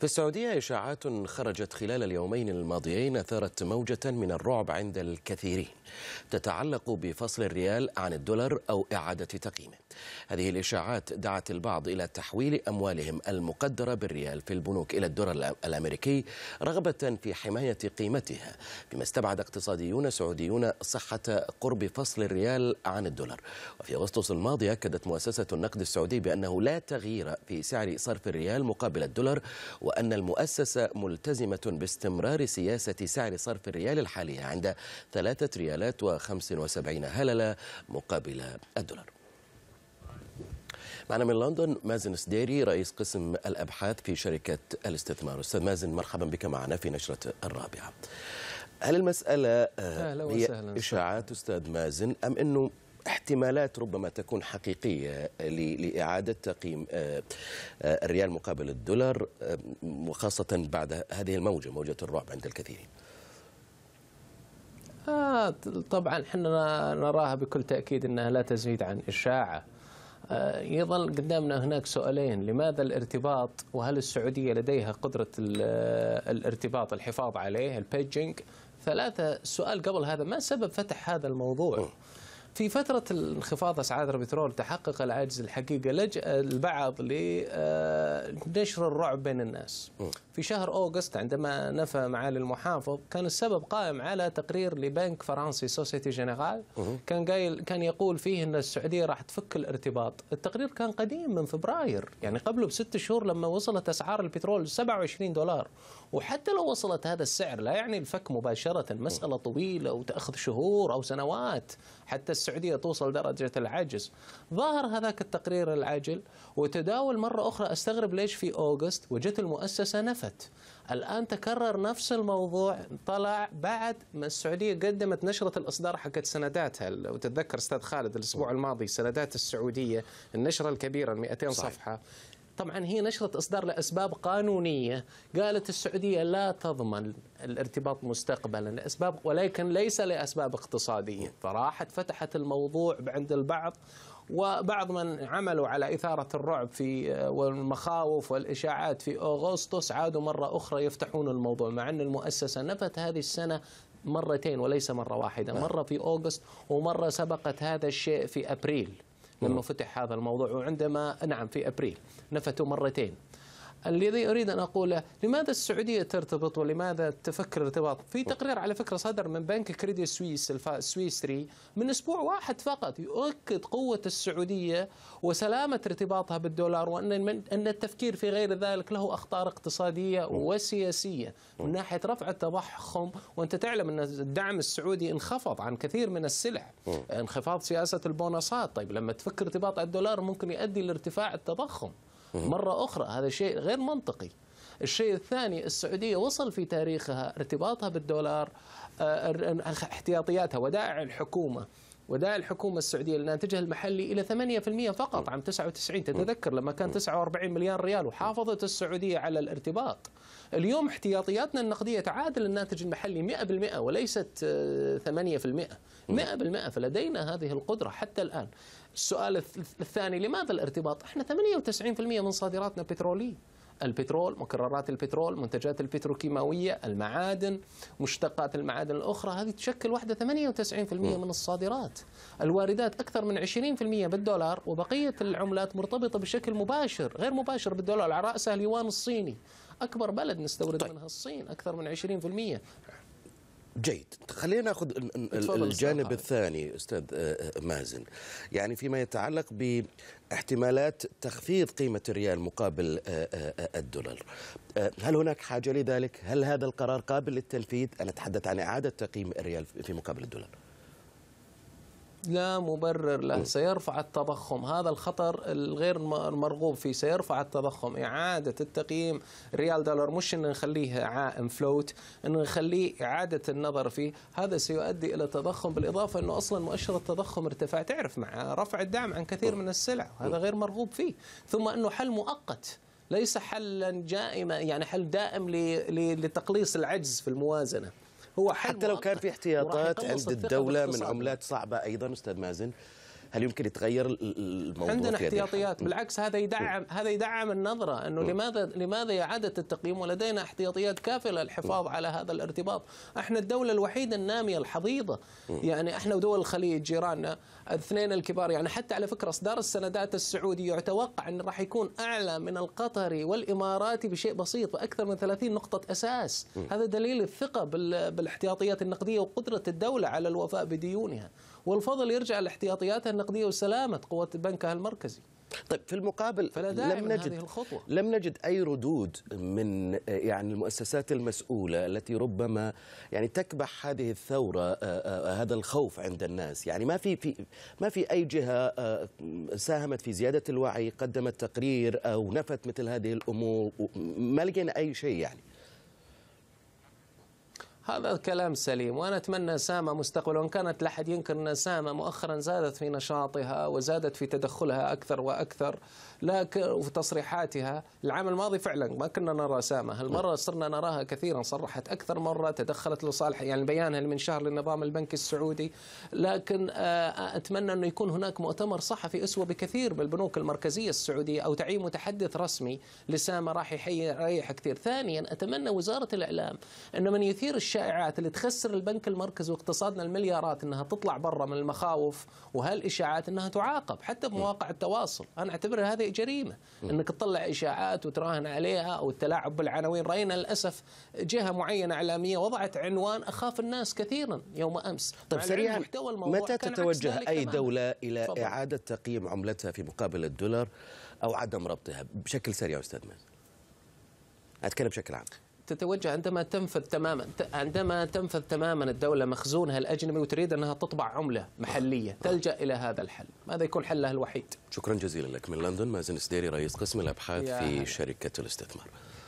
في السعودية إشاعات خرجت خلال اليومين الماضيين أثارت موجة من الرعب عند الكثيرين تتعلق بفصل الريال عن الدولار أو إعادة تقييمه هذه الإشاعات دعت البعض إلى تحويل أموالهم المقدرة بالريال في البنوك إلى الدولار الأمريكي رغبة في حماية قيمتها بما استبعد اقتصاديون سعوديون صحة قرب فصل الريال عن الدولار وفي أغسطس الماضي أكدت مؤسسة النقد السعودي بأنه لا تغيير في سعر صرف الريال مقابل الدولار وأن المؤسسة ملتزمة باستمرار سياسة سعر صرف الريال الحالية عند ثلاثة ريالات وخمس وسبعين هللة مقابل الدولار معنا من لندن مازن سديري رئيس قسم الابحاث في شركه الاستثمار استاذ مازن مرحبا بك معنا في نشره الرابعه هل المساله آه، هي اشاعات استاذ مازن ام انه احتمالات ربما تكون حقيقية لإعادة تقييم آه، آه، الريال مقابل الدولار وخاصة بعد هذه الموجة موجة الرعب عند الكثيرين آه طبعا احنا نراها بكل تأكيد أنها لا تزيد عن إشاعة آه، يظل قدامنا هناك سؤالين لماذا الارتباط وهل السعودية لديها قدرة آه، الارتباط الحفاظ عليه البيجينج ثلاثة سؤال قبل هذا ما سبب فتح هذا الموضوع في فترة انخفاض أسعار البترول تحقق العجز الحقيقة لجأ البعض لنشر آه، الرعب بين الناس في شهر أوغست عندما نفى معالي المحافظ كان السبب قائم على تقرير لبنك فرنسي سوسيتي جنرال كان قايل كان يقول فيه أن السعودية راح تفك الارتباط التقرير كان قديم من فبراير يعني قبله بست شهور لما وصلت أسعار البترول 27 دولار وحتى لو وصلت هذا السعر لا يعني الفك مباشرة مسألة طويلة وتأخذ شهور أو سنوات حتى السعوديه توصل درجه العجز ظهر هذاك التقرير العاجل وتداول مره اخرى استغرب ليش في اوغست وجت المؤسسه نفت الان تكرر نفس الموضوع طلع بعد ما السعوديه قدمت نشره الاصدار حقت سنداتها وتتذكر استاذ خالد الاسبوع الماضي سندات السعوديه النشره الكبيره 200 صحيح. صفحه طبعا هي نشرة إصدار لأسباب قانونية قالت السعودية لا تضمن الارتباط مستقبلا لأسباب ولكن ليس لأسباب اقتصادية فراحت فتحت الموضوع عند البعض وبعض من عملوا على إثارة الرعب في والمخاوف والإشاعات في أغسطس عادوا مرة أخرى يفتحون الموضوع مع أن المؤسسة نفت هذه السنة مرتين وليس مرة واحدة مرة في أغسطس ومرة سبقت هذا الشيء في أبريل لما فتح هذا الموضوع وعندما نعم في ابريل نفتوا مرتين الذي أريد أن أقوله لماذا السعودية ترتبط ولماذا تفكر الارتباط؟ في تقرير على فكرة صدر من بنك كريدي سويس السويسري من أسبوع واحد فقط يؤكد قوة السعودية وسلامة ارتباطها بالدولار وأن أن التفكير في غير ذلك له أخطار اقتصادية وسياسية من ناحية رفع التضخم وأنت تعلم أن الدعم السعودي انخفض عن كثير من السلع انخفاض سياسة البونصات طيب لما تفكر ارتباط الدولار ممكن يؤدي لارتفاع التضخم مرة أخرى هذا شيء غير منطقي الشيء الثاني السعودية وصل في تاريخها ارتباطها بالدولار آه، احتياطياتها ودائع الحكومة وداعي الحكومة السعودية لناتجها المحلي إلى 8% فقط عام 99 تتذكر لما كان 49 مليار ريال وحافظت السعودية على الارتباط اليوم احتياطياتنا النقدية تعادل الناتج المحلي 100% وليست 8% آه، 100% فلدينا هذه القدرة حتى الآن السؤال الثاني لماذا الارتباط؟ احنا 98% من صادراتنا بترولية البترول مكررات البترول منتجات البتروكيماوية المعادن مشتقات المعادن الأخرى هذه تشكل واحدة 98% من الصادرات الواردات أكثر من 20% بالدولار وبقية العملات مرتبطة بشكل مباشر غير مباشر بالدولار على رأسها اليوان الصيني أكبر بلد نستورد طيب. منها الصين أكثر من 20% جيد خلينا ناخذ الجانب الثاني استاذ آه، آه، مازن يعني فيما يتعلق باحتمالات تخفيض قيمه الريال مقابل آه، الدولار هل هناك حاجه لذلك هل هذا القرار قابل للتنفيذ انا اتحدث عن اعاده تقييم الريال في مقابل الدولار لا مبرر له سيرفع التضخم هذا الخطر الغير المرغوب فيه سيرفع التضخم إعادة التقييم ريال دولار مش أن نخليه عائم فلوت أن نخليه إعادة النظر فيه هذا سيؤدي إلى تضخم بالإضافة أنه أصلا مؤشر التضخم ارتفع تعرف مع رفع الدعم عن كثير من السلع هذا غير مرغوب فيه ثم أنه حل مؤقت ليس حلا جائما يعني حل دائم لتقليص العجز في الموازنه هو حتى لو كان في احتياطات عند الدولة من عملات صعبة أيضا أستاذ مازن هل يمكن يتغير الموضوع عندنا احتياطيات بالعكس هذا يدعم هذا يدعم النظره انه لماذا لماذا اعاده التقييم ولدينا احتياطيات كافله للحفاظ على هذا الارتباط احنا الدوله الوحيده الناميه الحضيضه يعني احنا ودول الخليج جيراننا الاثنين الكبار يعني حتى على فكره اصدار السندات السعودي يتوقع انه راح يكون اعلى من القطري والاماراتي بشيء بسيط باكثر من 30 نقطه اساس هذا دليل الثقه بالاحتياطيات النقديه وقدره الدوله على الوفاء بديونها والفضل يرجع لاحتياطياتها النقديه وسلامه قوات بنكها المركزي طيب في المقابل فلا داعي لم نجد هذه الخطوة. لم نجد اي ردود من يعني المؤسسات المسؤوله التي ربما يعني تكبح هذه الثوره آه، آه، هذا الخوف عند الناس يعني ما في في ما في اي جهه آه، ساهمت في زياده الوعي قدمت تقرير او نفت مثل هذه الامور ما لقينا اي شيء يعني هذا كلام سليم وأنا أتمنى سامة مستقبلا وإن كانت لا أحد ينكر أن سامة مؤخرا زادت في نشاطها وزادت في تدخلها أكثر وأكثر لكن وفي تصريحاتها العام الماضي فعلا ما كنا نرى سامة هالمرة صرنا نراها كثيرا صرحت أكثر مرة تدخلت لصالح يعني بيانها من شهر للنظام البنكي السعودي لكن آه، آه، أتمنى أنه يكون هناك مؤتمر صحفي أسوأ بكثير بالبنوك المركزية السعودية أو تعيين متحدث رسمي لسامة راح يريح كثير ثانيا أتمنى وزارة الإعلام أن من يثير الش الشائعات اللي تخسر البنك المركزي واقتصادنا المليارات انها تطلع برا من المخاوف وهالاشاعات انها تعاقب حتى إيه. بمواقع التواصل، انا اعتبر هذه جريمه إيه. انك تطلع اشاعات وتراهن عليها او التلاعب بالعناوين، راينا للاسف جهه معينه اعلاميه وضعت عنوان اخاف الناس كثيرا يوم امس. طيب سريعا متى تتوجه اي دوله الى فضل. اعاده تقييم عملتها في مقابل الدولار او عدم ربطها بشكل سريع استاذ مازن؟ اتكلم بشكل عام تتوجه عندما تنفذ تماما عندما تنفذ تماما الدولة مخزونها الأجنبي وتريد أنها تطبع عملة محلية أه. تلجأ إلى هذا الحل ماذا يكون حلها الوحيد شكرا جزيلا لك من لندن مازن سديري رئيس قسم الأبحاث في شركة الاستثمار